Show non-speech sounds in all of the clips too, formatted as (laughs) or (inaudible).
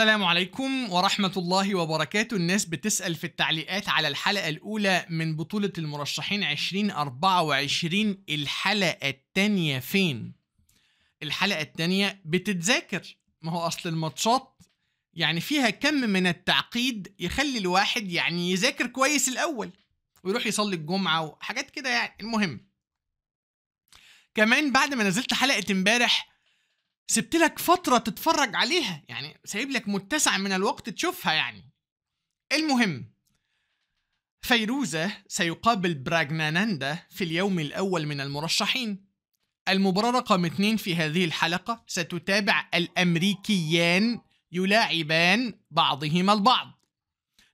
السلام عليكم ورحمة الله وبركاته الناس بتسأل في التعليقات على الحلقة الأولى من بطولة المرشحين 2024 الحلقة التانية فين؟ الحلقة التانية بتتذاكر ما هو أصل الماتشات يعني فيها كم من التعقيد يخلي الواحد يعني يذاكر كويس الأول ويروح يصلي الجمعة وحاجات كده يعني المهم كمان بعد ما نزلت حلقة امبارح سبت لك فترة تتفرج عليها يعني سايب لك متسع من الوقت تشوفها يعني المهم فيروزة سيقابل براجناناندا في اليوم الأول من المرشحين المباراة رقم اثنين في هذه الحلقة ستتابع الأمريكيان يلاعبان بعضهما البعض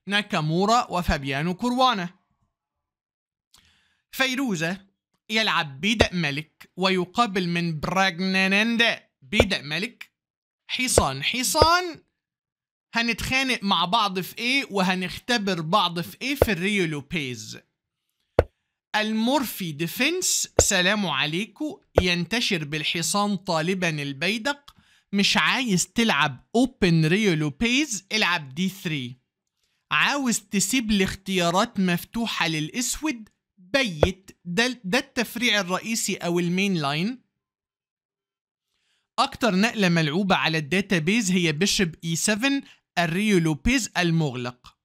ناكامورا وفابيانو كوروانا فيروزة يلعب بدأ ملك ويقابل من براجناناندا بيدق ملك حصان حصان هنتخانق مع بعض في ايه وهنختبر بعض في ايه في الريو لوبيز المورفي ديفنس سلام عليكم ينتشر بالحصان طالبا البيدق مش عايز تلعب اوبن ريو لوبيز العب دي 3 عاوز تسيب الاختيارات مفتوحة للأسود بيت ده, ده التفريع الرئيسي أو المين لاين أكتر نقلة ملعوبة على الداتابيز هي بيشب E7 الريو لوبيز المغلق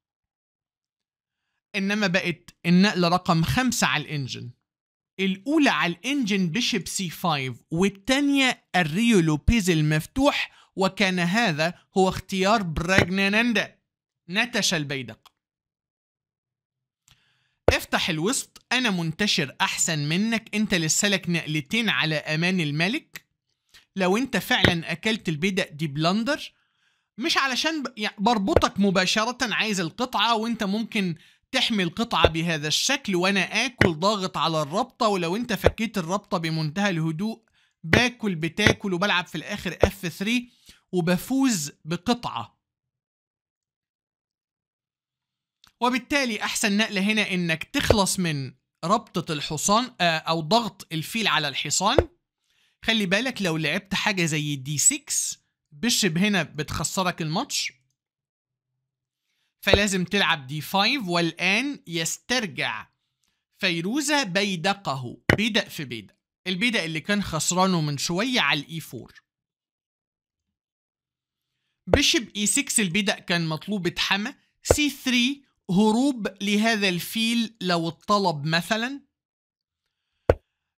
إنما بقت النقلة رقم خمسة على الإنجن الأولى على الإنجن بيشب C5 والتانية الريو لوبيز المفتوح وكان هذا هو اختيار براجناناندا نتش البيدق افتح الوسط أنا منتشر أحسن منك أنت لسلك نقلتين على أمان الملك لو انت فعلا اكلت البيدق دي بلندر مش علشان يعني بربطك مباشرة عايز القطعة وانت ممكن تحمي القطعة بهذا الشكل وانا اكل ضاغط على الرابطة ولو انت فكيت الرابطة بمنتهى الهدوء باكل بتاكل وبلعب في الاخر F3 وبفوز بقطعة وبالتالي احسن نقلة هنا انك تخلص من ربطة الحصان آه، او ضغط الفيل على الحصان خلي بالك لو لعبت حاجه زي دي 6 بشب هنا بتخسرك الماتش فلازم تلعب دي 5 والان يسترجع فيروزه بيدقه بيدق في بيدق البيدق اللي كان خسرانه من شويه على الاي 4 بشب اي e 6 البيدق كان مطلوب اتحمى سي 3 هروب لهذا الفيل لو اتطلب مثلا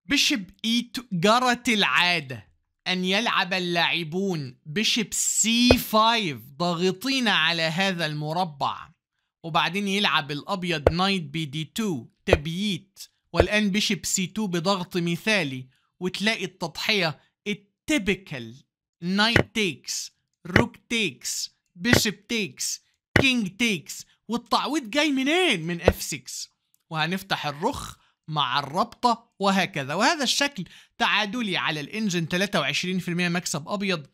بشب إي جرت العادة أن يلعب اللاعبون بشب سي 5 ضاغطين على هذا المربع وبعدين يلعب الأبيض نايت بي دي 2 تبييت والآن بشب سي 2 بضغط مثالي وتلاقي التضحية التبكال نايت تيكس روك تيكس بيشب تيكس كينج تيكس والتعويض جاي منين من اف 6 وهنفتح الرخ مع الرابطة وهكذا وهذا الشكل تعادلي على الانجن 23% مكسب أبيض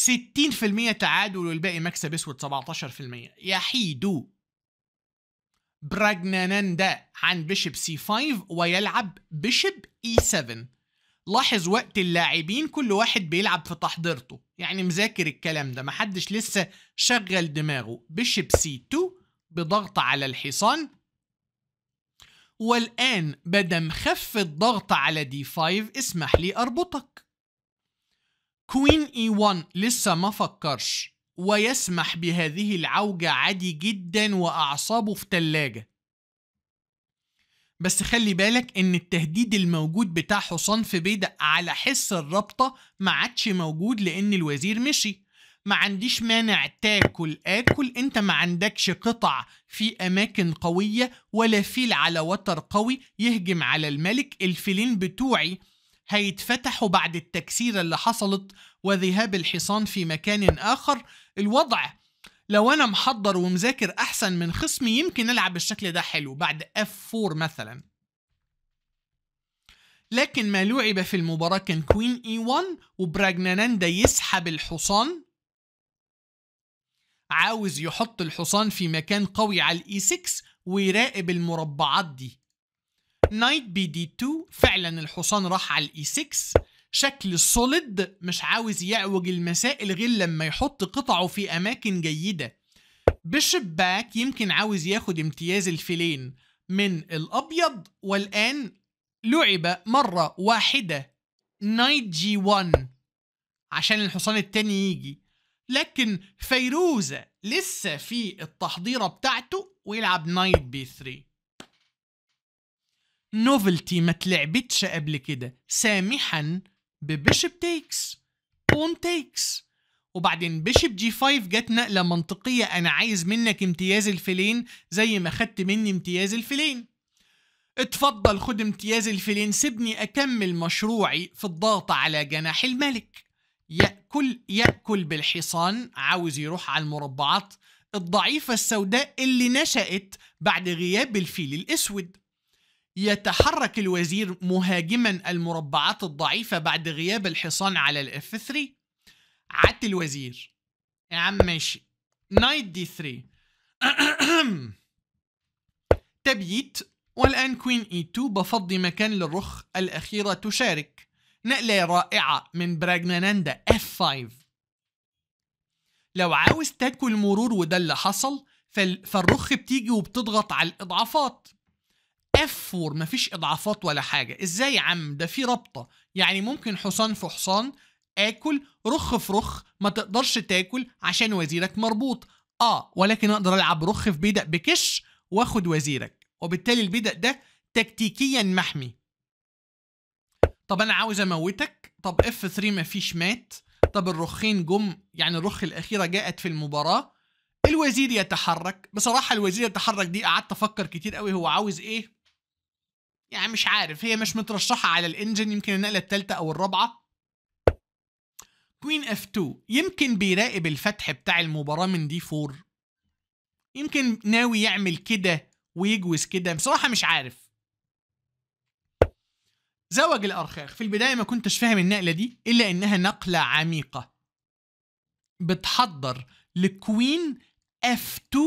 60% تعادل والباقي مكسب اسود 17% يحيد براجناناندا عن بيشب سي 5 ويلعب بيشب اي 7 لاحظ وقت اللاعبين كل واحد بيلعب في تحضيرته يعني مذاكر الكلام ده محدش لسه شغل دماغه بيشب سي 2 بضغط على الحصان والآن بدم خف الضغط على دي 5 اسمح لي أربطك كوين اي 1 لسه ما فكرش ويسمح بهذه العوجة عادي جدا وأعصابه في تلاجة بس خلي بالك ان التهديد الموجود بتاع حصان في بيدق على حس الرابطة ما عادش موجود لان الوزير مشي ما عنديش مانع تاكل اكل انت ما عندكش قطع في اماكن قوية ولا فيل على وتر قوي يهجم على الملك الفيلين بتوعي هيتفتحوا بعد التكسيرة اللي حصلت وذهاب الحصان في مكان اخر الوضع لو انا محضر ومذاكر احسن من خصمي يمكن العب بالشكل ده حلو بعد F4 مثلا لكن ما لعب في المباراة كان كوين E1 وبراجناناندا يسحب الحصان عاوز يحط الحصان في مكان قوي على الاي 6 e ويراقب المربعات دي نايت بي دي 2 فعلا الحصان راح على الاي 6 e شكل سوليد مش عاوز يعوج المسائل غير لما يحط قطعه في اماكن جيده بيشب باك يمكن عاوز ياخد امتياز الفيلين من الابيض والان لعب مره واحده نايت جي 1 عشان الحصان التاني يجي لكن فيروزة لسه في التحضيرة بتاعته ويلعب نايت بي 3 نوفلتي ما تلعبتش قبل كده سامحا ببيشب تيكس بون تيكس وبعدين بيشب جي 5 جت نقلة منطقية أنا عايز منك امتياز الفلين زي ما خدت مني امتياز الفلين اتفضل خد امتياز الفلين سيبني أكمل مشروعي في الضغط على جناح الملك يأكل يأكل بالحصان عاوز يروح على المربعات الضعيفة السوداء اللي نشأت بعد غياب الفيل الأسود يتحرك الوزير مهاجما المربعات الضعيفة بعد غياب الحصان على الاف 3 عت الوزير يا عم ماشي نايت دي 3 (clears throat) تبييت والآن كوين اي 2 بفضي مكان للرخ الأخيرة تشارك نقلة رائعة من براجناناندا F5 لو عاوز تاكل مرور وده اللي حصل فالرخ بتيجي وبتضغط على الإضعافات F4 مفيش إضعافات ولا حاجة إزاي يا عم ده في ربطة يعني ممكن حصان في حصان آكل رخ في رخ ما تقدرش تاكل عشان وزيرك مربوط آه ولكن أقدر ألعب رخ في بيدق بكش وآخد وزيرك وبالتالي البيدق ده تكتيكيا محمي طب انا عاوز اموتك طب اف 3 مفيش مات طب الرخين جم يعني الرخ الاخيره جاءت في المباراه الوزير يتحرك بصراحه الوزير يتحرك دي قعدت افكر كتير قوي هو عاوز ايه يعني مش عارف هي مش مترشحه على الانجن يمكن النقله الثالثه او الرابعه كوين اف 2 يمكن بيراقب الفتح بتاع المباراه من دي 4 يمكن ناوي يعمل كده ويجوز كده بصراحه مش عارف زوج الأرخاخ في البداية ما كنتش فاهم النقلة دي إلا إنها نقلة عميقة بتحضر لكوين F2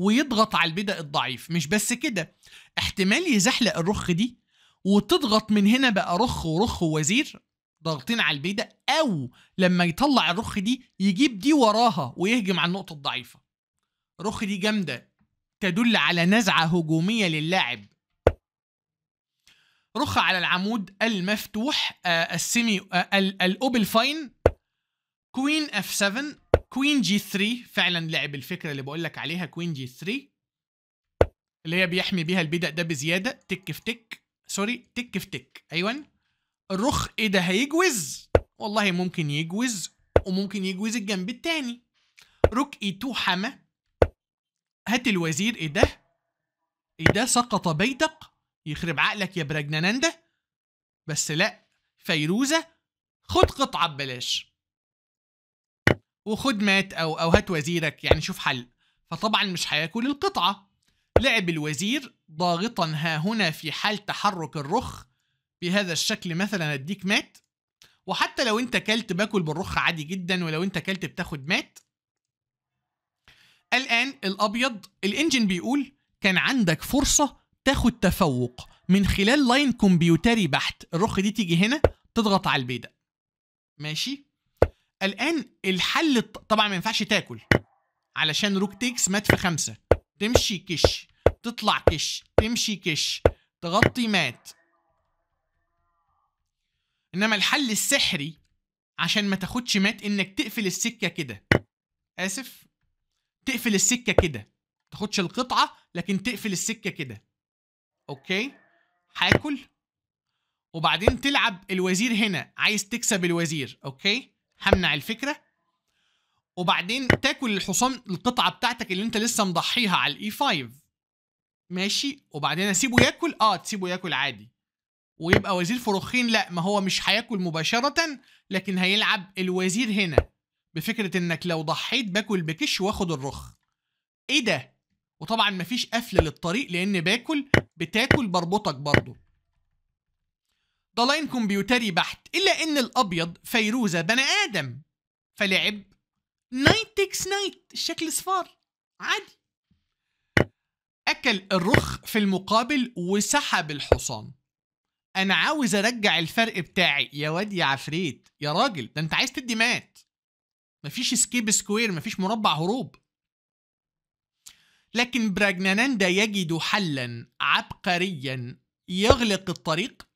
ويضغط على البدأ الضعيف مش بس كده احتمال يزحلق الرخ دي وتضغط من هنا بقى رخ ورخ ووزير ضاغطين على البيدة أو لما يطلع الرخ دي يجيب دي وراها ويهجم على النقطة الضعيفة الرخ دي جامدة تدل على نزعة هجومية للاعب رخ على العمود المفتوح آه، السيمي آه، الاوبل فاين كوين اف 7 كوين جي 3 فعلا لعب الفكره اللي بقول لك عليها كوين جي 3 اللي هي بيحمي بيها البدق ده بزياده تك في تك سوري تك في تك ايوه الرخ ايه ده هيجوز والله ممكن يجوز وممكن يجوز الجنب التاني روك اي 2 حما هات الوزير ايه ده ايه ده سقط بيتك يخرب عقلك يا برجنانندا بس لا فيروزة خد قطعة ببلاش وخد مات أو أو هات وزيرك يعني شوف حل فطبعا مش هياكل القطعة لعب الوزير ضاغطا ها هنا في حال تحرك الرخ بهذا الشكل مثلا اديك مات وحتى لو انت كلت باكل بالرخ عادي جدا ولو انت كلت بتاخد مات الان الابيض الانجن بيقول كان عندك فرصه تاخد تفوق من خلال لاين كمبيوتري بحت الرخ دي تيجي هنا تضغط على البيضه ماشي الان الحل طبعا ما ينفعش تاكل علشان روك تيكس مات في خمسة تمشي كش تطلع كش تمشي كش تغطي مات انما الحل السحري عشان ما تاخدش مات انك تقفل السكة كده اسف تقفل السكة كده تاخدش القطعة لكن تقفل السكة كده اوكي هاكل وبعدين تلعب الوزير هنا عايز تكسب الوزير اوكي همنع الفكره وبعدين تاكل الحصان القطعه بتاعتك اللي انت لسه مضحيها على الاي 5 ماشي وبعدين اسيبه ياكل اه تسيبه ياكل عادي ويبقى وزير فروخين لا ما هو مش هياكل مباشره لكن هيلعب الوزير هنا بفكره انك لو ضحيت باكل بكش واخد الرخ ايه ده وطبعا مفيش قفل للطريق لان باكل بتاكل بربطك برضه ده لاين كمبيوتري بحت الا ان الابيض فيروزه بني ادم فلعب نايت تكس نايت الشكل صفار عادي اكل الرخ في المقابل وسحب الحصان انا عاوز ارجع الفرق بتاعي يا واد يا عفريت يا راجل ده انت عايز تدي مات مفيش سكيب سكوير مفيش مربع هروب لكن براجناناندا يجد حلا عبقريا يغلق الطريق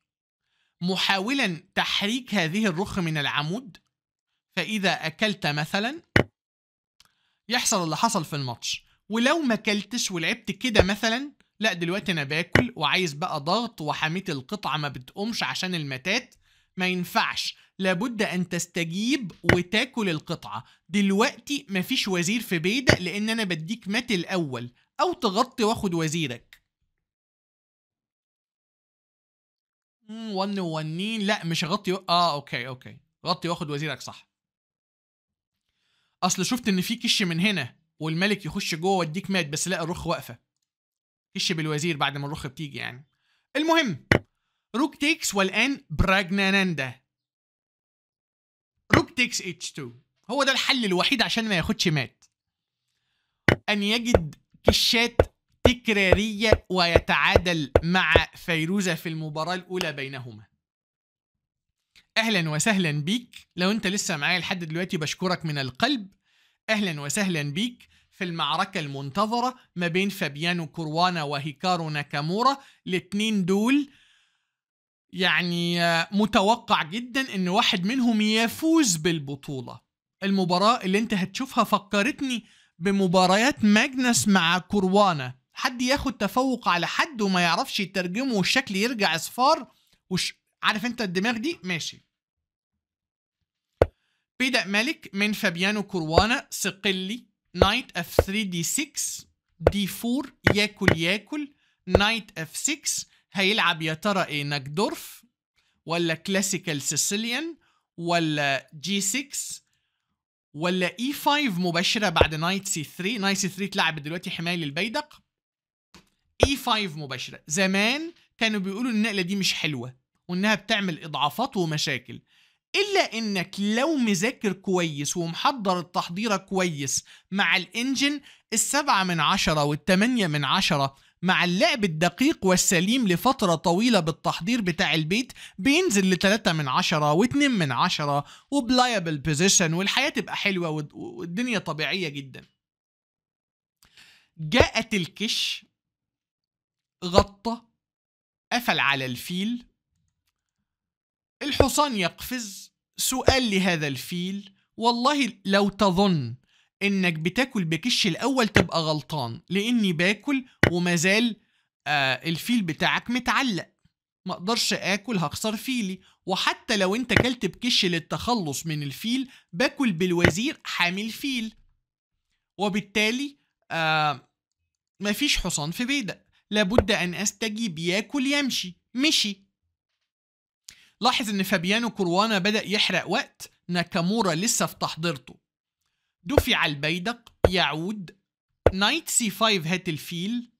محاولا تحريك هذه الرخ من العمود فإذا أكلت مثلا يحصل اللي حصل في الماتش ولو ما كلتش ولعبت كده مثلا لا دلوقتي انا باكل وعايز بقى ضغط وحميت القطعه ما بتقومش عشان المتات ما ينفعش لابد ان تستجيب وتاكل القطعه دلوقتي مفيش وزير في بيدق لان انا بديك مات الاول او تغطي واخد وزيرك ون ونين لا مش هغطي و... اه اوكي اوكي غطي واخد وزيرك صح اصل شفت ان في كش من هنا والملك يخش جوه واديك مات بس لا الرخ واقفه كش بالوزير بعد ما الرخ بتيجي يعني المهم روك تيكس والان براجناناندا تيكس H2 هو ده الحل الوحيد عشان ما ياخدش مات أن يجد كشات تكرارية ويتعادل مع فيروزة في المباراة الأولى بينهما أهلا وسهلا بيك لو أنت لسه معايا لحد دلوقتي بشكرك من القلب أهلا وسهلا بيك في المعركة المنتظرة ما بين فابيانو كوروانا وهيكارو ناكامورا الاتنين دول يعني آه، متوقع جدا ان واحد منهم يفوز بالبطولة المباراة اللي انت هتشوفها فكرتني بمباريات ماجنس مع كروانا حد ياخد تفوق على حد وما يعرفش يترجمه والشكل يرجع اصفار وش... عارف انت الدماغ دي ماشي بدأ ملك من فابيانو كروانا سقلي نايت اف 3 دي 6 دي 4 ياكل ياكل نايت اف 6 هيلعب يا ترى ايه ناجدورف ولا كلاسيكال سيسيليان ولا جي 6 ولا اي e 5 مباشره بعد نايت سي 3 نايت سي 3 اتلعبت دلوقتي حمايه للبيدق اي e 5 مباشره زمان كانوا بيقولوا النقله دي مش حلوه وانها بتعمل اضعافات ومشاكل الا انك لو مذاكر كويس ومحضر التحضيره كويس مع الانجن السبعة من عشرة والتمانية من عشرة مع اللعب الدقيق والسليم لفترة طويلة بالتحضير بتاع البيت بينزل لتلاتة من عشرة واتنين من عشرة وبلايبل بوزيشن والحياة تبقى حلوة والدنيا طبيعية جدا جاءت الكش غطى قفل على الفيل الحصان يقفز سؤال لهذا الفيل والله لو تظن انك بتاكل بكش الاول تبقى غلطان لاني باكل ومازال آه الفيل بتاعك متعلق مقدرش اكل هخسر فيلي وحتى لو انت كلت بكش للتخلص من الفيل باكل بالوزير حامل فيل وبالتالي آه مفيش حصان في بيدق لابد ان استجيب ياكل يمشي مشي لاحظ ان فابيانو كروانا بدأ يحرق وقت ناكامورا لسه في تحضيرته دفع البيدق يعود نايت سي 5 هات الفيل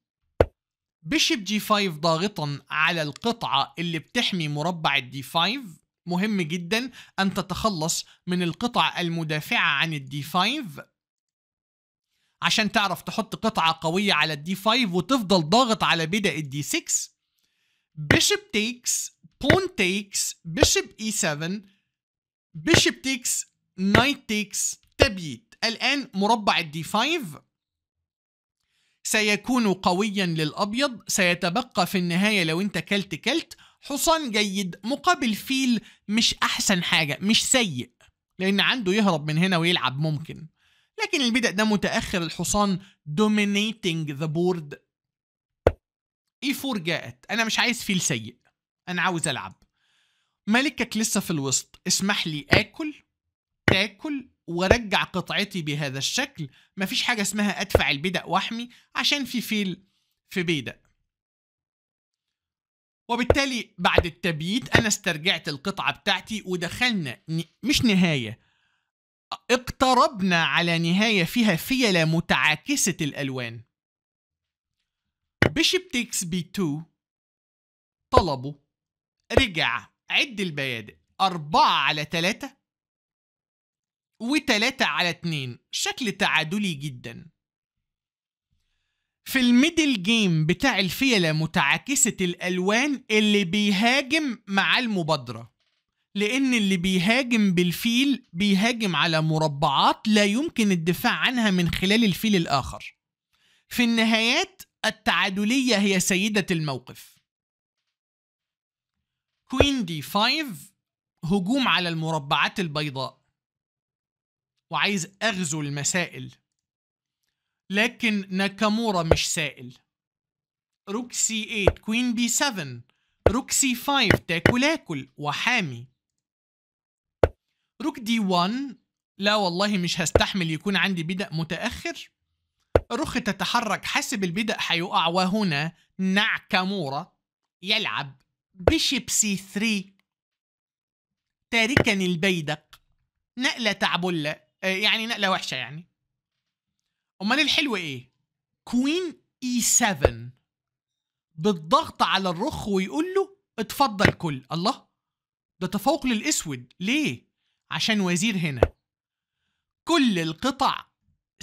بشب جي 5 ضاغطا على القطعة اللي بتحمي مربع الدي 5 مهم جدا أن تتخلص من القطع المدافعة عن الدي 5 عشان تعرف تحط قطعة قوية على الدي 5 وتفضل ضاغط على بدا الدي 6 بيشب تيكس بون تيكس بيشب اي 7 بيشب تيكس نايت تيكس تبييت الآن مربع الدي 5 سيكون قويا للأبيض سيتبقى في النهاية لو أنت كلت كلت حصان جيد مقابل فيل مش أحسن حاجة مش سيء لأن عنده يهرب من هنا ويلعب ممكن لكن البدء ده متأخر الحصان dominating the board E4 جاءت أنا مش عايز فيل سيء أنا عاوز ألعب ملكك لسه في الوسط اسمح لي آكل تاكل وارجع قطعتي بهذا الشكل مفيش حاجة اسمها ادفع البدأ واحمي عشان في فيل في بيدق وبالتالي بعد التبييت انا استرجعت القطعة بتاعتي ودخلنا مش نهاية اقتربنا على نهاية فيها فيلة متعاكسة الألوان بيشب تيكس بي 2 طلبه رجع عد البيادق أربعة على تلاتة و3 على 2 شكل تعادلي جدا في الميدل جيم بتاع الفيلة متعاكسة الألوان اللي بيهاجم مع المبادرة لأن اللي بيهاجم بالفيل بيهاجم على مربعات لا يمكن الدفاع عنها من خلال الفيل الآخر في النهايات التعادلية هي سيدة الموقف كوين دي 5 هجوم على المربعات البيضاء وعايز اغزو المسائل لكن ناكامورا مش سائل روك سي 8 كوين بي 7 روك سي 5 تاكل اكل وحامي روك دي 1 لا والله مش هستحمل يكون عندي بدأ متأخر روخ تتحرك حسب البدأ هيقع وهنا ناكامورا يلعب بشيب سي 3 تاركا البيدق نقلة تعبلة آه، يعني نقله وحشه يعني امال الحلو ايه كوين اي e 7 بالضغط على الرخ ويقول له اتفضل كل الله ده تفوق للاسود ليه عشان وزير هنا كل القطع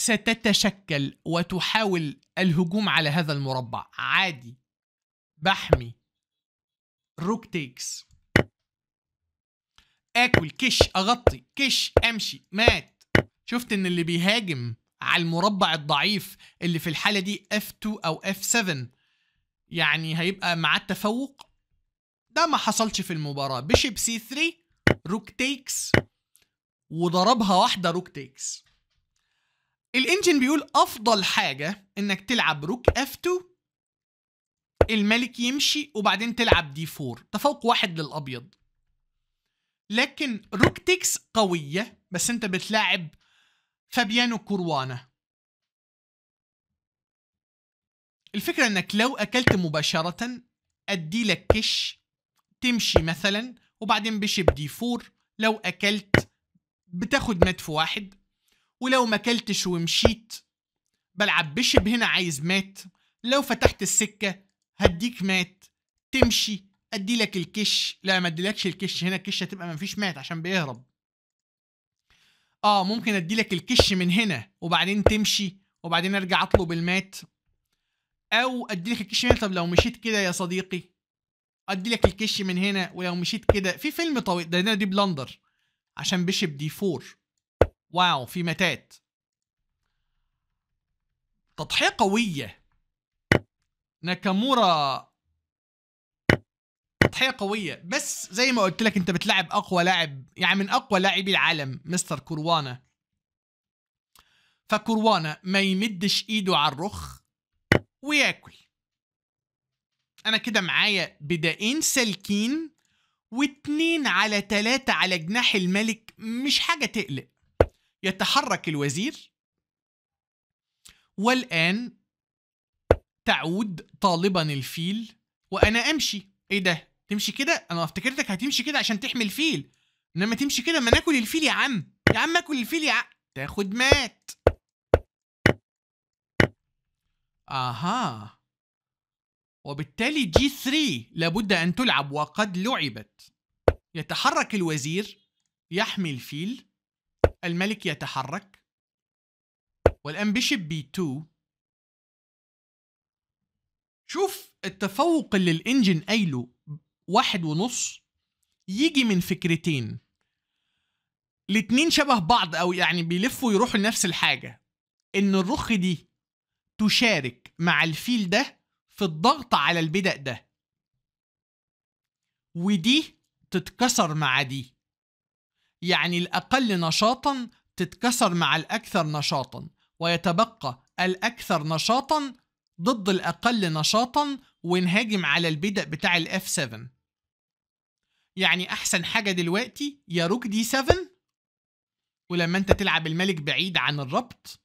ستتشكل وتحاول الهجوم على هذا المربع عادي بحمي روك تيكس اكل كش اغطي كش امشي مات شفت ان اللي بيهاجم على المربع الضعيف اللي في الحاله دي F2 او F7 يعني هيبقى معاه التفوق ده ما حصلش في المباراه بيشب سي 3 روك تيكس وضربها واحده روك تيكس الانجن بيقول افضل حاجه انك تلعب روك F2 الملك يمشي وبعدين تلعب دي 4 تفوق واحد للابيض لكن روك تيكس قويه بس انت بتلاعب فابيانو كوروانا الفكرة انك لو اكلت مباشرة ادي لك كش تمشي مثلا وبعدين بشب دي فور لو اكلت بتاخد مات واحد ولو ما اكلتش ومشيت بلعب بشب هنا عايز مات لو فتحت السكة هديك مات تمشي ادي لك الكش لا ما اديلكش الكش هنا الكش هتبقى مفيش مات عشان بيهرب اه ممكن ادي لك الكش من هنا وبعدين تمشي وبعدين ارجع اطلب المات او ادي لك الكش من هنا طب لو مشيت كده يا صديقي ادي لك الكش من هنا ولو مشيت كده في فيلم طويل ده دي بلندر عشان بيشب دي 4 واو في متات تضحيه قويه ناكامورا تضحيه قويه بس زي ما قلت لك انت بتلعب اقوى لاعب يعني من اقوى لاعبي العالم مستر كروانا فكروانا ما يمدش ايده على الرخ وياكل انا كده معايا بدائين سالكين واتنين على تلاتة على جناح الملك مش حاجة تقلق يتحرك الوزير والآن تعود طالبا الفيل وأنا أمشي إيه ده؟ تمشي كده انا افتكرتك هتمشي كده عشان تحمي الفيل انما تمشي كده ما ناكل الفيل يا عم يا عم اكل الفيل يا عم تاخد مات اها وبالتالي جي 3 لابد ان تلعب وقد لعبت يتحرك الوزير يحمي الفيل الملك يتحرك والان بيشب بي 2 شوف التفوق اللي الانجن قايله واحد ونص يجي من فكرتين الاتنين شبه بعض او يعني بيلفوا يروحوا لنفس الحاجة ان الرخ دي تشارك مع الفيل ده في الضغط على البدأ ده ودي تتكسر مع دي يعني الأقل نشاطا تتكسر مع الأكثر نشاطا ويتبقى الأكثر نشاطا ضد الأقل نشاطا ونهاجم على البدأ بتاع الاف F7 يعني احسن حاجه دلوقتي يا روك دي 7 ولما انت تلعب الملك بعيد عن الربط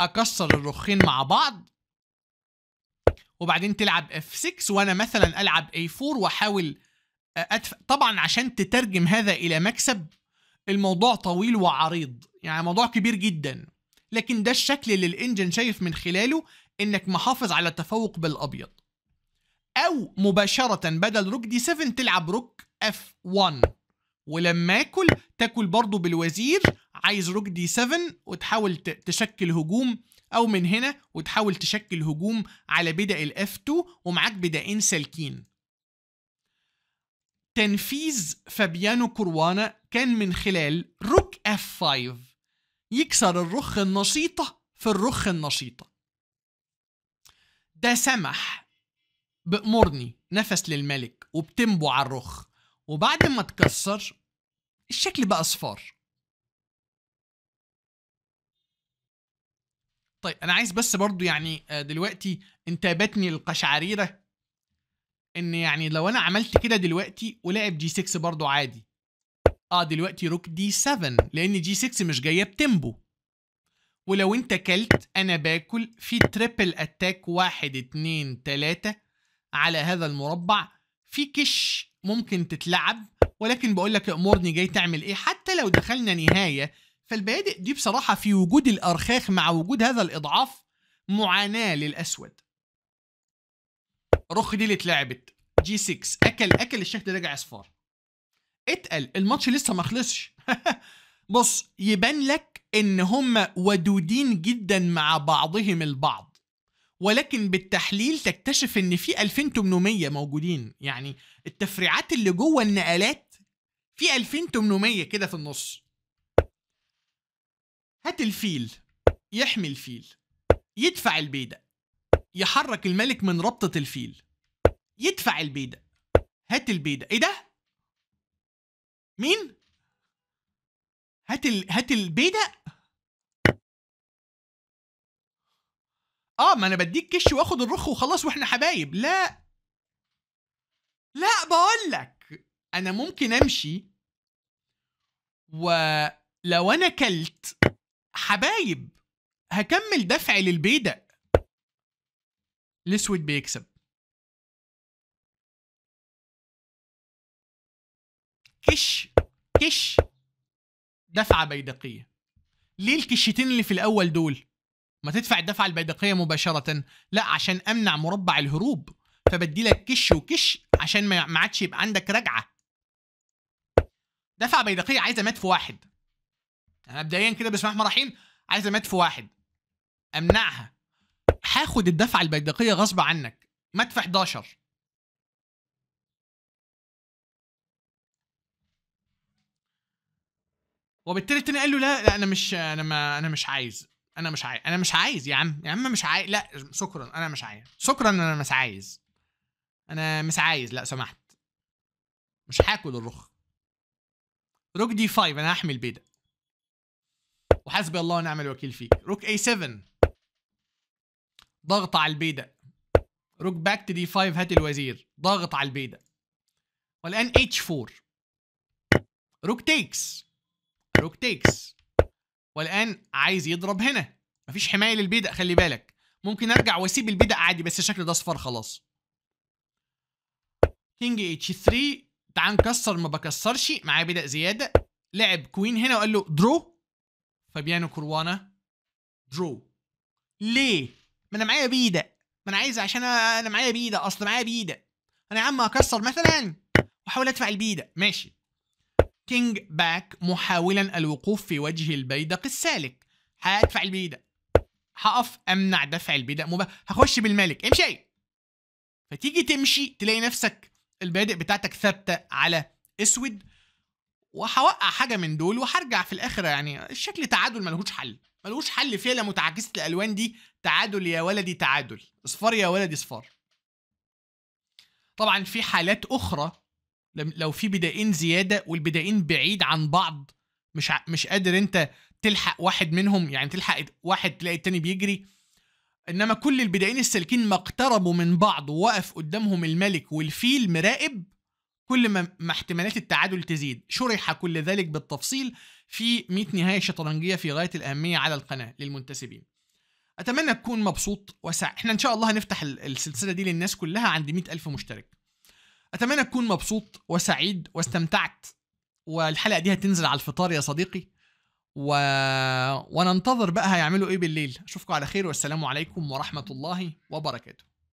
اكسر الرخين مع بعض وبعدين تلعب اف 6 وانا مثلا العب اي 4 واحاول أدفع طبعا عشان تترجم هذا الى مكسب الموضوع طويل وعريض يعني موضوع كبير جدا لكن ده الشكل اللي الانجن شايف من خلاله انك محافظ على التفوق بالابيض او مباشره بدل روك دي 7 تلعب روك F1 ولما اكل تاكل برضو بالوزير عايز روك دي 7 وتحاول تشكل هجوم او من هنا وتحاول تشكل هجوم على بدأ الاف 2 ومعاك بدائين سالكين تنفيذ فابيانو كروانا كان من خلال روك اف 5 يكسر الرخ النشيطة في الرخ النشيطة ده سمح بأمرني نفس للملك وبتنبو على الرخ وبعد ما تكسر الشكل بقى اصفار طيب انا عايز بس برضو يعني آه، دلوقتي انتابتني القشعريره ان يعني لو انا عملت كده دلوقتي ولعب جي 6 برضو عادي اه دلوقتي روك دي 7 لان جي 6 مش جايه بتمبو ولو انت كلت انا باكل في تريبل اتاك واحد اتنين تلاتة على هذا المربع في كش ممكن تتلعب ولكن بقول لك امرني جاي تعمل ايه حتى لو دخلنا نهايه فالبادئ دي بصراحه في وجود الارخاخ مع وجود هذا الاضعاف معاناه للاسود رخ دي اللي اتلعبت جي 6 اكل اكل الشيخ ده رجع اصفار اتقل الماتش لسه ما خلصش (laughs) بص يبان لك ان هم ودودين جدا مع بعضهم البعض ولكن بالتحليل تكتشف ان في 2800 موجودين يعني التفريعات اللي جوه النقلات في 2800 كده في النص هات الفيل يحمي الفيل يدفع البيدق يحرك الملك من ربطة الفيل يدفع البيدق هات البيدق ايه ده مين هات ال... هات البيدق اه ما انا بديك كش واخد الرخ وخلاص واحنا حبايب لا لا بقول لك انا ممكن امشي ولو انا كلت حبايب هكمل دفع للبيدق الاسود بيكسب كش كش دفعه بيدقيه ليه الكشتين اللي في الاول دول ما تدفع الدفعة البيدقية مباشرة لا عشان أمنع مربع الهروب فبدي لك كش وكش عشان ما عادش يبقى عندك رجعة دفعة بيدقية عايزة مات في واحد أنا مبدئيا كده بسم الله الرحمن الرحيم عايزة مات في واحد أمنعها هاخد الدفعة البيدقية غصب عنك مات في 11 وبالتالي التاني قال له لا, لا انا مش انا ما انا مش عايز انا مش عايز انا مش عايز يا عم يا عم مش عايز لا شكرا انا مش عايز شكرا انا مش عايز انا مش عايز لا سمحت مش هاكل الرخ روك دي 5 انا هحمي البيدا وحسبي الله ونعم الوكيل فيك روك اي 7 ضغط على البيدا روك باك تو دي 5 هات الوزير ضغط على البيدا والان اتش 4 روك تيكس روك تيكس والان عايز يضرب هنا مفيش حمايه للبيدق خلي بالك ممكن ارجع واسيب البيدق عادي بس الشكل ده اصفر خلاص كينج اتش 3 تعال نكسر ما بكسرش معاه بدأ زياده لعب كوين هنا وقال له درو فابيانو كروانا درو ليه ما انا معايا بيدق ما انا عايز عشان انا معايا بيدق اصل معايا بيدق انا يا عم هكسر مثلا واحاول ادفع البيدق ماشي كينج باك محاولا الوقوف في وجه البيدق السالك هدفع البيدق هقف امنع دفع البيدق مبا هخش بالملك امشي فتيجي تمشي تلاقي نفسك البادئ بتاعتك ثابته على اسود وهوقع حاجه من دول وهرجع في الاخر يعني الشكل تعادل ملهوش حل ملهوش حل فيها متعاكسه الالوان دي تعادل يا ولدي تعادل اصفار يا ولدي اصفار طبعا في حالات اخرى لو في بدائين زياده والبدائين بعيد عن بعض مش ع... مش قادر انت تلحق واحد منهم يعني تلحق واحد تلاقي التاني بيجري انما كل البدائين السالكين ما اقتربوا من بعض ووقف قدامهم الملك والفيل مراقب كل ما احتمالات التعادل تزيد شرح كل ذلك بالتفصيل في 100 نهاية شطرنجية في غاية الأهمية على القناة للمنتسبين أتمنى تكون مبسوط وسع احنا إن شاء الله هنفتح السلسلة دي للناس كلها عند 100 ألف مشترك اتمنى تكون مبسوط وسعيد واستمتعت والحلقه دي هتنزل على الفطار يا صديقي و... وننتظر بقى هيعملوا ايه بالليل اشوفكم على خير والسلام عليكم ورحمه الله وبركاته